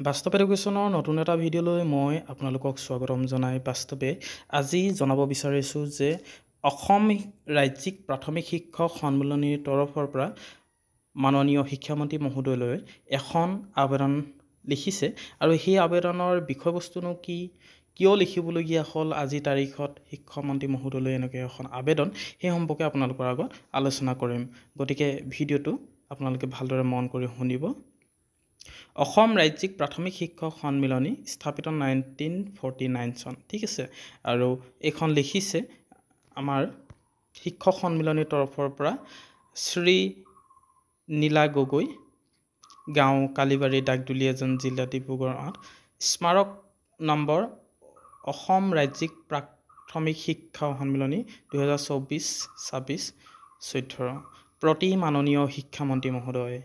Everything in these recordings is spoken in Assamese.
বাস্তৱ এডুকেশ্যনৰ নতুন এটা ভিডিঅ'লৈ মই আপোনালোকক স্বাগতম জনাই বাস্তৱে আজি জনাব বিচাৰিছোঁ যে অসম ৰাজ্যিক প্ৰাথমিক শিক্ষক সন্মিলনীৰ তৰফৰ পৰা মাননীয় শিক্ষামন্ত্ৰী মহোদয়লৈ এখন আবেদন লিখিছে আৰু সেই আবেদনৰ বিষয়বস্তুনো কি কিয় লিখিবলগীয়া হ'ল আজি তাৰিখত শিক্ষামন্ত্ৰী মহোদয়লৈ এনেকৈ এখন আবেদন সেই সম্পৰ্কে আপোনালোকৰ আগত আলোচনা কৰিম গতিকে ভিডিঅ'টো আপোনালোকে ভালদৰে মন কৰি শুনিব অসম ৰাজ্যিক প্ৰাথমিক শিক্ষক সন্মিলনী স্থাপিত নাইনটিন ফৰ্টি নাইন চন ঠিক আছে আৰু এইখন লিখিছে আমাৰ শিক্ষক সন্মিলনীৰ তৰফৰ পৰা শ্ৰী নীলা গগৈ গাঁও কালিবাৰী ডাকদুলি এজন জিলা ডিব্ৰুগড় আঠ স্মাৰক নম্বৰ অসম ৰাজ্যিক প্ৰাথমিক শিক্ষা সন্মিলনী দুহেজাৰ চৌবিছ ছাব্বিছ চৈধ্য প্ৰতি মাননীয় শিক্ষামন্ত্ৰী মহোদয়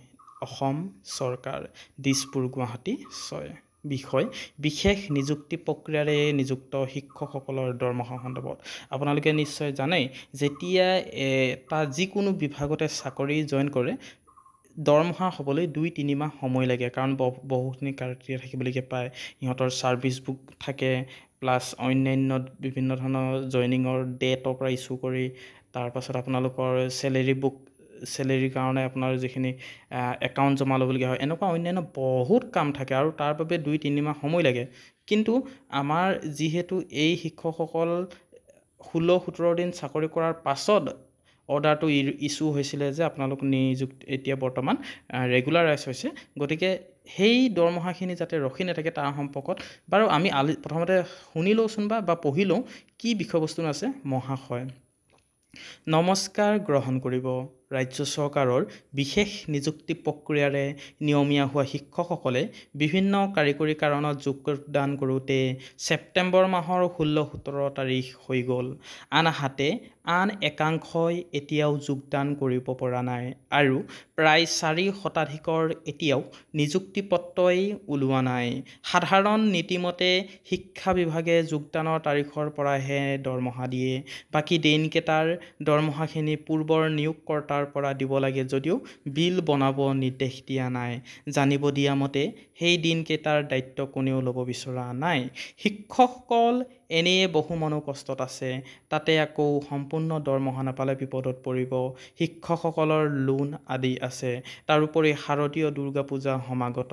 অসম চৰকাৰ দিছপুৰ গুৱাহাটী ছয় বিষয় বিশেষ নিযুক্তি প্ৰক্ৰিয়াৰে নিযুক্ত শিক্ষকসকলৰ দৰমহা সন্দৰ্ভত আপোনালোকে নিশ্চয় জানেই যেতিয়া এটা যিকোনো বিভাগতে চাকৰি জইন কৰে দৰমহা হ'বলৈ দুই তিনিমাহ সময় লাগে কাৰণ ব বহুখিনি কাৰ্টিয়া থাকিবলগীয়া পায় সিহঁতৰ বুক থাকে প্লাছ অন্যান্য বিভিন্ন ধৰণৰ জইনিঙৰ ডেটৰ পৰা ইছ্যু কৰি তাৰপাছত আপোনালোকৰ চেলেৰি বুক চেলেৰীৰ কাৰণে আপোনাৰ যিখিনি একাউণ্ট জমা ল'বলগীয়া হয় এনেকুৱা অন্যান্য বহুত কাম থাকে আৰু তাৰ বাবে দুই তিনিমাহ সময় লাগে কিন্তু আমাৰ যিহেতু এই শিক্ষকসকল ষোল্ল সোতৰ দিন চাকৰি কৰাৰ পাছত অৰ্ডাৰটো ইছ্যু হৈছিলে যে আপোনালোক নিযুক্তি এতিয়া বৰ্তমান ৰেগুলাৰাইজ হৈছে গতিকে সেই দৰমহাখিনি যাতে ৰখি নাথাকে তাৰ সম্পৰ্কত বাৰু আমি আলি প্ৰথমতে শুনি লওঁচোন বা বা পঢ়ি লওঁ কি বিষয়বস্তু আছে মহাশয় নমস্কাৰ গ্ৰহণ কৰিব ৰাজ্য চৰকাৰৰ বিশেষ নিযুক্তি প্ৰক্ৰিয়াৰে নিয়মীয়া হোৱা শিক্ষকসকলে বিভিন্ন কাৰিকৰী কাৰণত যোগদান কৰোঁতে ছেপ্টেম্বৰ মাহৰ ষোল্ল সোতৰ তাৰিখ হৈ গ'ল আনহাতে আন একাংশই এতিয়াও যোগদান কৰিব পৰা নাই আৰু প্ৰায় চাৰি শতাধিকৰ এতিয়াও নিযুক্তি পত্ৰই ওলোৱা নাই সাধাৰণ নীতিমতে শিক্ষা বিভাগে যোগদানৰ তাৰিখৰ পৰাহে দৰমহা দিয়ে বাকী দেইনকেইটাৰ দৰমহাখিনি পূৰ্বৰ নিয়োগকৰ্তাৰ টকাৰ পৰা দিব লাগে যদিও বিল বনাব নিৰ্দেশ দিয়া নাই জানিব দিয়া মতে সেই দিনকেইটাৰ দায়িত্ব কোনেও ল'ব বিচৰা নাই শিক্ষকসকল এনেয়ে বহু মনো কষ্টত আছে তাতে আকৌ সম্পূৰ্ণ দৰমহা নাপালে বিপদত পৰিব শিক্ষকসকলৰ লোন আদি আছে তাৰোপৰি শাৰদীয় দুৰ্গা পূজা সমাগত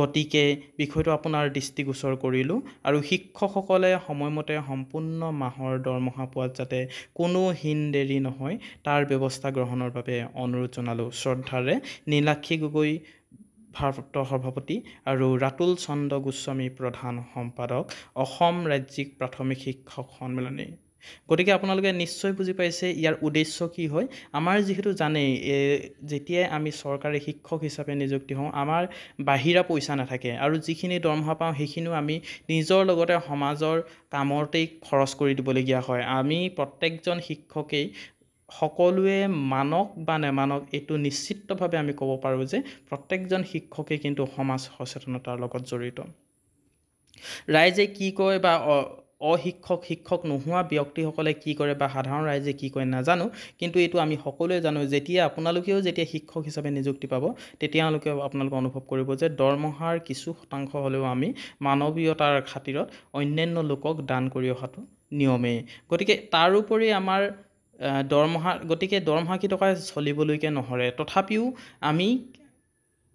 গতিকে বিষয়টো আপোনাৰ দৃষ্টিগোচৰ কৰিলোঁ আৰু শিক্ষকসকলে সময়মতে সম্পূৰ্ণ মাহৰ দৰমহা পোৱাত যাতে কোনো হীন দেৰি নহয় তাৰ ব্যৱস্থা গ্ৰহণৰ বাবে বাবে অনুৰোধ জনালোঁ শ্ৰদ্ধাৰে নীলাক্ষী গগৈ ভাৰত সভাপতি আৰু ৰাতুল চন্দ্ৰ গোস্বামী প্ৰধান সম্পাদক অসম ৰাজ্যিক প্ৰাথমিক শিক্ষক সন্মিলনী গতিকে আপোনালোকে নিশ্চয় বুজি পাইছে ইয়াৰ উদ্দেশ্য কি হয় আমাৰ যিহেতু জানেই যেতিয়াই আমি চৰকাৰী শিক্ষক হিচাপে নিযুক্তি হওঁ আমাৰ বাহিৰা পইচা নাথাকে আৰু যিখিনি দৰমহা পাওঁ সেইখিনিও আমি নিজৰ লগতে সমাজৰ কামতেই খৰচ কৰি দিবলগীয়া হয় আমি প্ৰত্যেকজন শিক্ষকেই সকলোৱে মানক বা নেমানক এইটো নিশ্চিতভাৱে আমি ক'ব পাৰোঁ যে প্ৰত্যেকজন শিক্ষকেই কিন্তু সমাজ সচেতনতাৰ লগত জড়িত ৰাইজে কি কয় বা অশিক্ষক শিক্ষক নোহোৱা ব্যক্তিসকলে কি কৰে বা সাধাৰণ ৰাইজে কি কয় নাজানো কিন্তু এইটো আমি সকলোৱে জানো যেতিয়া আপোনালোকেও যেতিয়া শিক্ষক হিচাপে নিযুক্তি পাব তেতিয়ালৈকে আপোনালোকে অনুভৱ কৰিব যে দৰমহাৰ কিছু শতাংশ হ'লেও আমি মানৱীয়তাৰ খাতিৰত অন্যান্য লোকক দান কৰি অহাটো নিয়মেই গতিকে তাৰোপৰি আমাৰ দৰমহা গতিকে দৰমহাকেইটকা চলিবলৈকে নহৰে তথাপিও আমি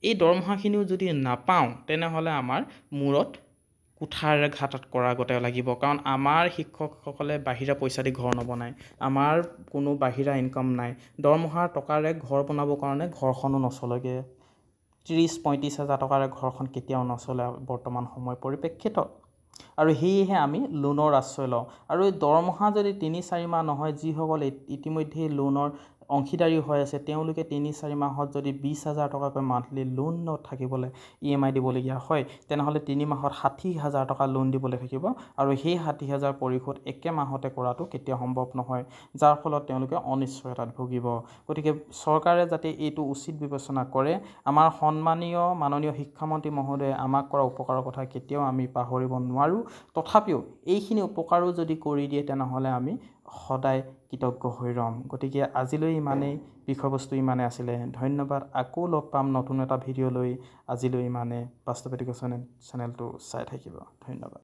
এই দৰমহাখিনিও যদি নাপাওঁ তেনেহ'লে আমাৰ মূৰত কোঠাৰ ঘাটত কৰাগতে লাগিব কাৰণ আমাৰ শিক্ষকসকলে বাহিৰা পইচা দি ঘৰ নবনায় আমাৰ কোনো বাহিৰা ইনকাম নাই দৰমহাৰ টকাৰে ঘৰ বনাবৰ কাৰণে ঘৰখনো নচলেগৈ ত্ৰিছ পঁয়ত্ৰিছ হাজাৰ টকাৰে ঘৰখন কেতিয়াও নচলে বৰ্তমান সময় পৰিপ্ৰেক্ষিতত আৰু সেয়েহে আমি লোনৰ আশ্ৰয় লওঁ আৰু এই দৰমহা যদি তিনি চাৰি মাহ নহয় যিসকল ইতিমধ্যে লোনৰ অংশীদাৰী হৈ আছে তেওঁলোকে তিনি চাৰি মাহত যদি বিছ হাজাৰ টকাকৈ মান্থলি লোন থাকিবলৈ ই এম আই দিবলগীয়া হয় তেনেহ'লে তিনি মাহত ষাঠি হাজাৰ টকা লোন দিবলৈ থাকিব আৰু সেই ষাঠি হাজাৰ পৰিশোধ একে মাহতে কৰাটো কেতিয়াও সম্ভৱ নহয় যাৰ ফলত তেওঁলোকে অনিশ্চয়তাত ভুগিব গতিকে চৰকাৰে যাতে এইটো উচিত বিবেচনা কৰে আমাৰ সন্মানীয় মাননীয় শিক্ষামন্ত্ৰী মহোদয়ে আমাক কৰা উপকাৰৰ কথা কেতিয়াও আমি পাহৰিব নোৱাৰোঁ তথাপিও এইখিনি উপকাৰো যদি কৰি দিয়ে তেনেহ'লে আমি সদায় কৃতজ্ঞ হৈ ৰ'ম গতিকে আজিলৈ ইমানেই বিষয়বস্তু ইমানেই আছিলে ধন্যবাদ আকৌ লগ পাম নতুন এটা ভিডিঅ' লৈ আজিলৈ ইমানেই বাস্তৱ এডুকেশ্যন চেনেলটো চাই থাকিব ধন্যবাদ